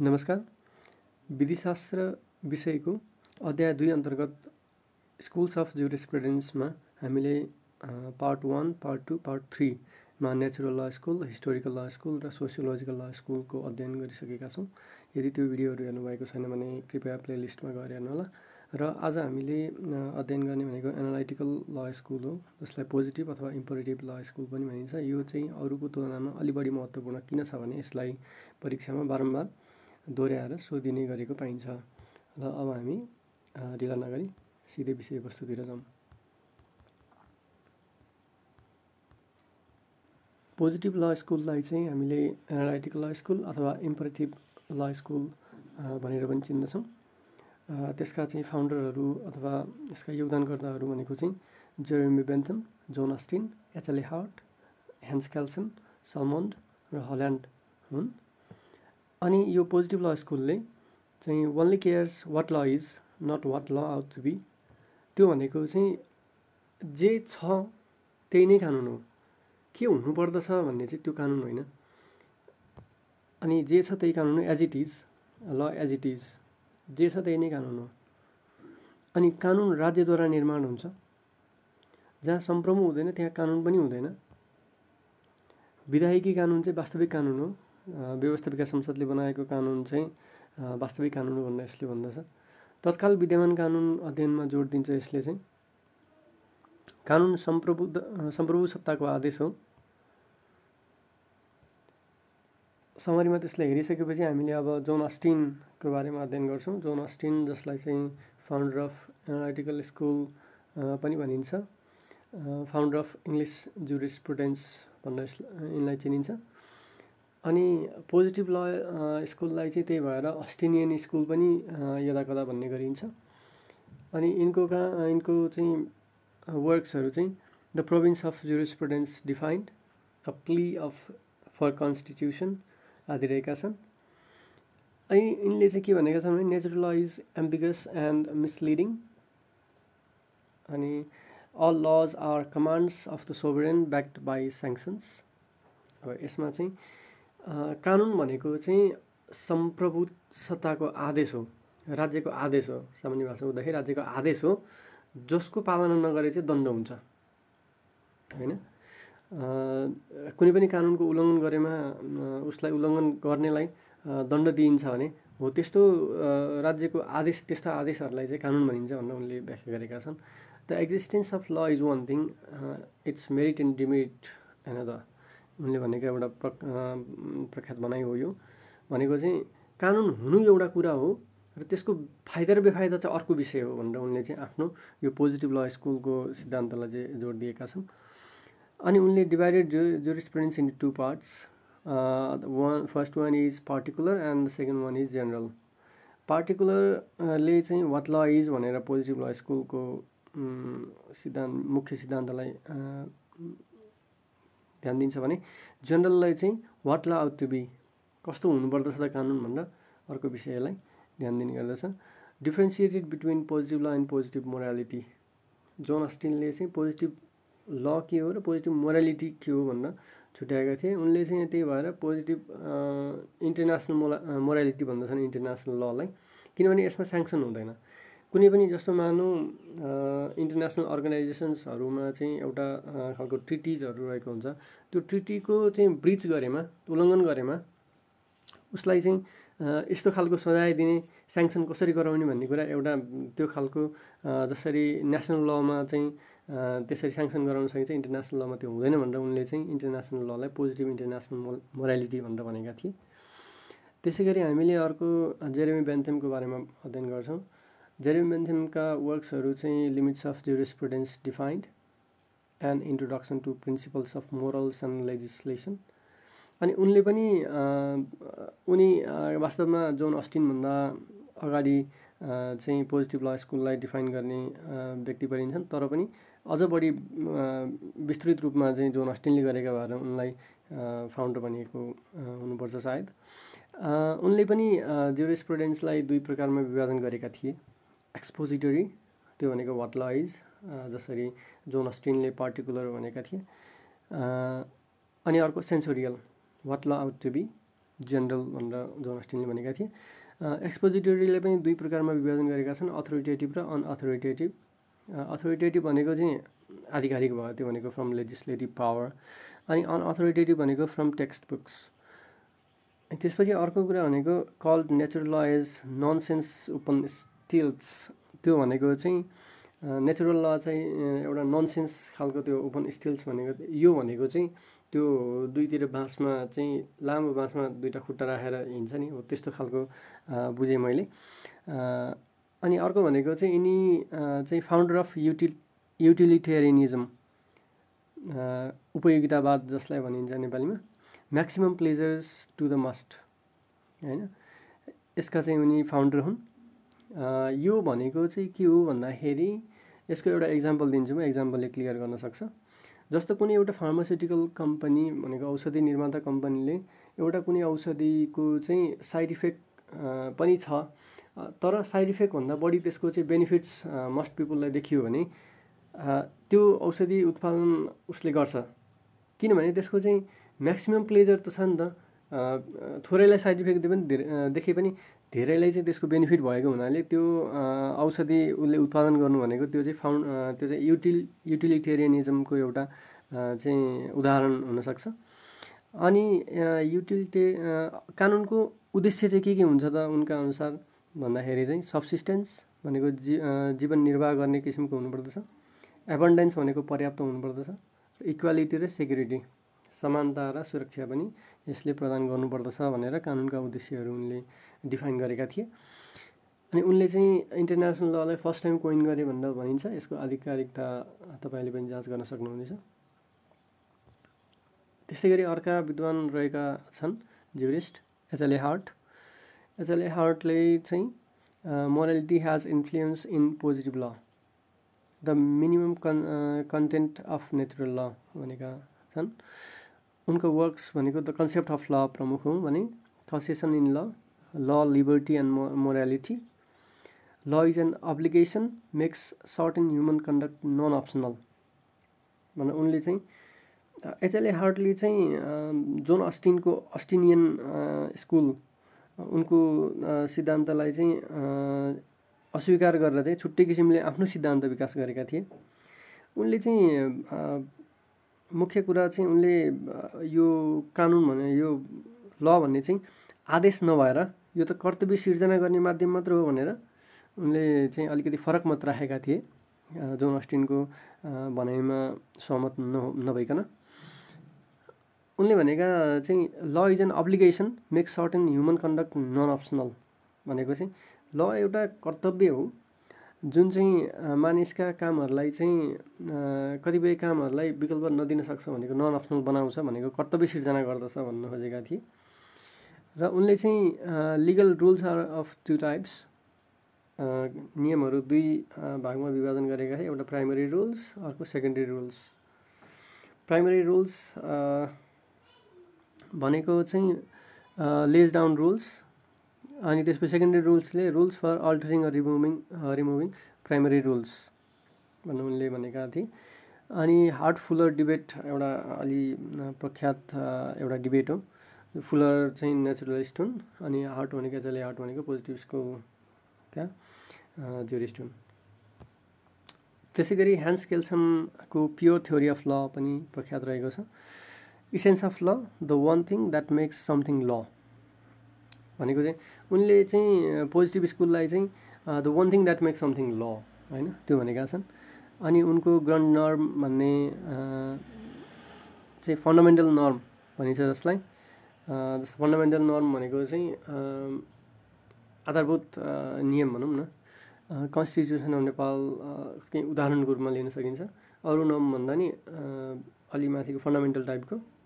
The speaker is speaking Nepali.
नमस्कार विधिशास्त्र विषयको अध्याय दुई अन्तर्गत स्कुल्स अफ जुरिस्प्रुडेन्समा हामीले part one part two part थ्रीमा natural law school historical law school र सोसियोलोजिकल ल स्कुलको अध्ययन गरिसकेका छौँ यदि त्यो भिडियोहरू हेर्नुभएको छैन भने कृपया प्लेलिस्टमा गएर हेर्नुहोला र आज हामीले अध्ययन गर्ने भनेको एनालाइटिकल ल स्कुल हो जसलाई पोजिटिभ अथवा इम्पोरेटिभ ल स्कुल पनि भनिन्छ यो चाहिँ अरूको तुलनामा अलि बढी महत्त्वपूर्ण किन छ भने यसलाई परीक्षामा बारम्बार दोहोऱ्याएर सोधिने गरेको पाइन्छ र अब हामी ढिला नगरी सिधै विषयवस्तुतिर जाउँ पोजिटिभ ल स्कुललाई चाहिँ हामीले एनालाइटिक ल स्कुल अथवा इम्परेटिभ ल स्कुल भनेर पनि चिन्दछौँ त्यसका चाहिँ फाउन्डरहरू अथवा यसका योगदानकर्ताहरू भनेको चाहिँ Jeremy Bentham John Austin HLA Hart Hans Kelsen Salmond र हल्यान्ड हुन् अनि यो पोजिटिभ ल स्कुलले चाहिँ only cares what law is not what law ought to be त्यो भनेको चाहिँ जे छ त्यही नै कानुन हो के हुनुपर्दछ भन्ने चाहिँ त्यो कानुन होइन अनि जे छ त्यही कानुन हो as it is law as it is जे छ त्यही नै कानुन हो अनि कानुन राज्यद्वारा निर्माण हुन्छ जहाँ सम्प्रमु हुँदैन त्यहाँ कानुन पनि हुँदैन विधायकी कानुन चाहिँ वास्तविक कानुन हो व्यवस्था विकास संसदले बनाएको कानुन चाहिँ वास्तविक कानुन हो भनेर यसले भन्दछ तत्काल विद्यमान कानुन अध्ययनमा जोड दिन्छ यसले चाहिँ कानुन सम्प्रभु सम्प्रभु सत्ताको आदेश हो समरीमा त्यसले हेरिसकेपछि हामीले अब जोन अस्टिनको बारेमा अध्ययन गर्छौँ जोन अस्टिन जसलाई चाहिँ फाउन्डर अफ एनालिटिकल स्कुल पनि भनिन्छ फाउन्डर अफ इङ्ग्लिस जुरिस भनेर यिनलाई चिनिन्छ अनि पोजिटिभ ल स्कुललाई चाहिँ त्यही भएर अस्टिनियन स्कुल पनि यदा कदा भन्ने गरिन्छ अनि यिनको कहाँ यिनको चाहिँ वर्क्सहरू चाहिँ the province of jurisprudence defined a plea of for constitution आदि रहेका छन् अनि यिनले चाहिँ के भनेका छन् भने natural law is ambiguous and misleading अनि all laws are commands of the sovereign backed by sanctions अब यसमा चाहिँ कानुन भनेको चाहिँ सम्प्रभु सत्ताको आदेश हो राज्यको आदेश हो सामान्य भाषा हुँदाखेरि राज्यको आदेश हो जसको पालना नगरे चाहिँ दण्ड हुन्छ होइन कुनै पनि कानुनको उल्लङ्घन गरेमा उसलाई उल्लङ्घन गर्नेलाई दण्ड दिइन्छ भने हो त्यस्तो राज्यको आदेश त्यस्ता आदेशहरूलाई चाहिँ कानुन भनिन्छ भनेर उनले व्याख्या गरेका छन् the existence of law is one thing its merit and demerit an other उनले भनेको एउटा प्र प्रख्यात भनाइ हो यो भनेको चाहिँ कानुन हुनु एउटा कुरा हो र त्यसको फाइदा र बेफाइदा चाहिँ अर्को विषय हो भनेर उनले चाहिँ आफ्नो यो पोजिटिभ ल स्कुलको सिद्धान्तलाई चाहिँ जोड दिएका छन् अनि उनले डिभाइडेड जो jurisprudence into parts one first one is particular and the second one is general पार्टिकुलरले चाहिँ वाट ल इज भनेर पोजिटिभ ल स्कुलको सिद्धान्त मुख्य सिद्धान्तलाई ध्यान दिन्छ भने जेनरललाई चाहिँ what law ought to be कस्तो हुनुपर्दछ त कानुन भनेर अर्को विषयलाई ध्यान दिने गर्दछ differentiated between positive law and positive morality John अस्टिनले चाहिँ पोजिटिभ ल के हो र पोजिटिभ मोरालिटी के हो भनेर छुट्याएका थिए उनले चाहिँ त्यही भएर पोजिटिभ इन्टरनेसनल मोला मोरालिटी भन्दछन् इन्टरनेसनल ललाई किनभने यसमा स्याङ्सन हुँदैन कुनै पनि जस्तो मानौँ इन्टरनेसनल अर्गनाइजेसन्सहरूमा चाहिँ एउटा खालको ट्रिटिजहरू रहेको हुन्छ त्यो ट्रिटीको चाहिँ ब्रिच गरेमा उल्लङ्घन गरेमा उसलाई चाहिँ यस्तो खालको सजाय दिने स्याङ्सन कसरी गराउने भन्ने कुरा एउटा त्यो खालको जसरी नेसनल लमा चाहिँ त्यसरी स्याङ्सन गराउन सकिन्छ इन्टरनेसनल लमा त्यो हुँदैन भनेर उनले चाहिँ इन्टरनेसनल ललाई पोजिटिभ इन्टरनेसनल मोरालिटी भनेर भनेका थिए त्यसै गरी हामीले अर्को जेरेमी बेन्थेमको बारेमा अध्ययन गर्छौँ जेरिमेन्थेमका वर्क्सहरू चाहिँ limits of jurisprudence defined and introduction to principles of morals and legislation अनि उनले पनि उनी वास्तवमा जोन अस्टिनभन्दा अगाडि चाहिँ पोजिटिभ ल स्कुललाई डिफाइन गर्ने व्यक्ति परिन्छन् तर पनि अझ बढी विस्तृत रूपमा चाहिँ जोन अस्टिनले गरेका भएर उनलाई फाउन्डर भनिएको हुनुपर्छ सायद उनले पनि जुरिस्प्रुडेन्सलाई दुई प्रकारमा विभाजन गरेका थिए एक्सपोजिटरी त्यो भनेको वाट वाटलाइज जसरी जोन अस्टिनले पार्टिकुलर भनेका थिए अनि अर्को censorial what law ought to be general भनेर जोन अस्टिनले भनेका थिए एक्सपोजिटरीले पनि दुई प्रकारमा विभाजन गरेका छन् अथोरिटेटिभ र अनअथोरिटेटिभ अथोरिटेटिभ भनेको चाहिँ आधिकारिक भयो त्यो भनेको फ्रम लेजिस्लेटिभ पावर अनि अनअथोरिटेटिभ भनेको फ्रम टेक्स्ट बुक्स त्यसपछि अर्को कुरा भनेको called natural law as nonsense upon stilts त्यो भनेको चाहिँ नेचुरल ल चाहिँ एउटा ननसेन्स खालको त्यो ओपन स्टिल्स भनेको यो भनेको चाहिँ त्यो दुईतिर बाँसमा चाहिँ लामो बाँसमा दुईवटा खुट्टा राखेर हिँड्छ नि हो त्यस्तो खालको बुझेँ मैले अनि अर्को भनेको चाहिँ यिनी चाहिँ फाउन्डर अफ युटि युटिलिटेरियनिजम उपयोगितावाद जसलाई भनिन्छ नेपालीमा maximum pleasures to the most होइन यसका चाहिँ उनी फाउन्डर हुन् यो भनेको चाहिँ के हो भन्दाखेरि यसको एउटा इक्जाम्पल दिन्छु म इक्जाम्पलले क्लियर गर्न सक्छ जस्तो कुनै एउटा फार्मास्युटिकल कम्पनी भनेको औषधि निर्माता कम्पनीले एउटा कुनै औषधिको चाहिँ साइड इफेक्ट पनि छ तर साइड इफेक्टभन्दा बढी त्यसको चाहिँ बेनिफिट्स मस्ट पिपुललाई देखियो भने त्यो औषधि उत्पादन उसले गर्छ किनभने त्यसको चाहिँ म्याक्सिमम् प्लेजर त छ नि त थोरैलाई साइड इफेक्ट दिए पनि देखे पनि धेरैलाई चाहिँ त्यसको बेनिफिट भएको हुनाले त्यो औषधि उसले उत्पादन गर्नु भनेको त्यो चाहिँ फाउन्ड त्यो चाहिँ युटिल युटिलिटेरियनिजमको एउटा चाहिँ उदाहरण हुनसक्छ अनि युटिलिटे कानुनको उद्देश्य चाहिँ के के हुन्छ त उनका अनुसार भन्दाखेरि चाहिँ सब्सिस्टेन्स भनेको जी जीवन निर्वाह गर्ने किसिमको हुनुपर्दछ एबन्डेन्स भनेको पर्याप्त हुनुपर्दछ इक्वालिटी र सेक्युरिटी समानता र सुरक्षा पनि यसले प्रदान गर्नुपर्दछ भनेर कानुनका उद्देश्यहरू उनले डिफाइन गरेका थिए अनि उनले चाहिँ इन्टरनेसनल ललाई फर्स्ट टाइम कोइन गरे भनेर भनिन्छ यसको आधिकारिकता तपाईँले पनि जाँच गर्न सक्नुहुनेछ त्यसै गरी अर्का विद्वान रहेका छन् ज्युरिस्ट एचएलए हार्ट एचएलए हार्टले चाहिँ morality has influence in positive law the minimum कन् कन्टेन्ट अफ नेचुरल ल भनेका छन् उनको वर्क्स भनेको द कन्सेप्ट अफ ल प्रमुख हो भने concession in law law liberty and मो morality law is an obligation makes sort in human conduct non optional भनेर उनले चाहिँ एचएलए हार्टले चाहिँ जोन अस्टिनको अस्टिनियन स्कुल उनको सिद्धान्तलाई चाहिँ अस्वीकार गरेर चाहिँ छुट्टै किसिमले आफ्नो सिद्धान्त विकास गरेका थिए उनले चाहिँ मुख्य कुरा चाहिँ उनले यो कानुन भने यो ल भन्ने चाहिँ आदेश नभएर यो त कर्तव्य सिर्जना गर्ने माध्यम मात्र हो भनेर उनले चाहिँ अलिकति फरक मत राखेका थिए जोन अस्टिनको भनाइमा सहमत नहो नभइकन उनले भनेका चाहिँ law is an obligation make certain and human conduct non optional भनेको चाहिँ ल एउटा कर्तव्य हो जुन चाहिँ मानिसका कामहरूलाई चाहिँ कतिपय कामहरूलाई विकल्प नदिन सक्छ भनेको नन अप्सनल बनाउँछ भनेको कर्तव्य सिर्जना गर्दछ भन्न खोजेका थिए र उनले चाहिँ legal rules are of two types नियमहरू दुई भागमा विभाजन गरेका थिए एउटा प्राइमरी रुल्स अर्को सेकेन्डरी रुल्स प्राइमरी रुल्स भनेको चाहिँ लेज डाउन रुल्स अनि त्यसपछि सेकेन्डरी रुल्सले rules for altering or removing removing primary rules भन्नु उनले भनेका थिए अनि हार्ट फुलर डिबेट एउटा अलि प्रख्यात एउटा डिबेट हो फुलर चाहिँ नेचुरलिस्ट हुन् अनि हार्ट भनेको जसले हार्ट भनेको पोजिटिभ्सको क्या ज्युरिस्ट हुन् त्यसै गरी ह्यान्स केल्सनको प्योर थ्योरी अफ ल पनि प्रख्यात रहेको छ essence of law the one thing that makes something law भनेको चाहिँ उनले चाहिँ पोजिटिभ स्कुललाई चाहिँ the one thing that makes something law होइन त्यो भनेका छन् अनि उनको ग्रन्ड नर्म भन्ने चाहिँ फन्डामेन्टल नर्म भनिन्छ जसलाई जस्तो फन्डामेन्टल नर्म भनेको चाहिँ आधारभूत नियम भनौँ न कन्स्टिट्युसन अफ नेपाल उदाहरणको रूपमा लिन सकिन्छ अरू नर्म भन्दा नि अलि माथिको फन्डामेन्टल टाइपको